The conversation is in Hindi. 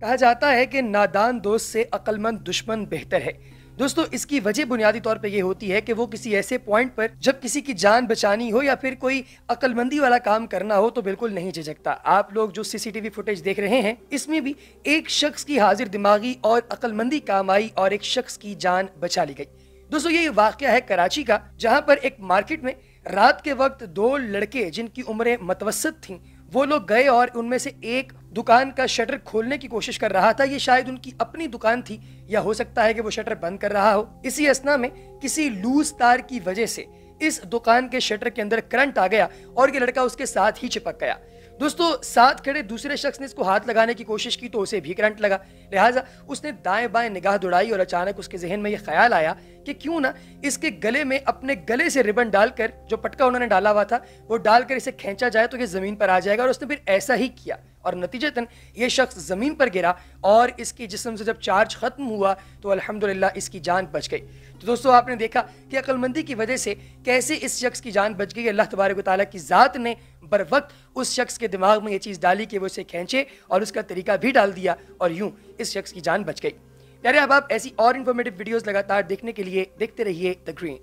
कहा जाता है कि नादान दोस्त से अक्लमंद दुश्मन बेहतर है दोस्तों इसकी वजह बुनियादी तौर पर यह होती है कि वो किसी ऐसे पॉइंट पर जब किसी की जान बचानी हो या फिर कोई अकलमंदी वाला काम करना हो तो बिल्कुल नहीं झिझकता आप लोग जो सीसीटीवी फुटेज देख रहे हैं इसमें भी एक शख्स की हाजिर दिमागी और अकलमंदी काम आई और एक शख्स की जान बचा ली गई दोस्तों ये वाक़ है कराची का जहाँ पर एक मार्केट में रात के वक्त दो लड़के जिनकी उम्रें मतवसत थीं वो लोग गए और उनमें से एक दुकान का शटर खोलने की कोशिश कर रहा था ये शायद उनकी अपनी दुकान थी या हो सकता है कि वो शटर बंद कर रहा हो इसी असना में किसी लूज तार की वजह से इस दुकान के शटर के अंदर करंट आ गया और ये लड़का उसके साथ ही चिपक गया दोस्तों साथ खड़े दूसरे शख्स ने इसको हाथ लगाने की कोशिश की तो उसे भी करंट लगा लिहाजा उसने दाएं बाएं निगाह दौड़ाई और अचानक उसके जहन में यह ख्याल आया कि क्यों ना इसके गले में अपने गले से रिबन डालकर जो पटका उन्होंने डाला हुआ था वो डालकर इसे खींचा जाए तो ये ज़मीन पर आ जाएगा और उसने फिर ऐसा ही किया और नतीजतन ये शख्स ज़मीन पर गिरा और इसके जिसम से जब चार्ज ख़त्म हुआ तो अल्हम्दुलिल्लाह इसकी जान बच गई तो दोस्तों आपने देखा कि अक्लमंदी की वजह से कैसे इस शख्स की जान बच गई अल्लाह तबारक ताली की ज़ात ने बर वक्त उस शख्स के दिमाग में ये चीज़ डाली कि वो इसे खींचे और उसका तरीका भी डाल दिया और यूँ इस शख्स की जान बच गई अरे अब आप ऐसी और इन्फॉर्मेटिव वीडियोस लगातार देखने के लिए देखते रहिए द ग्रीन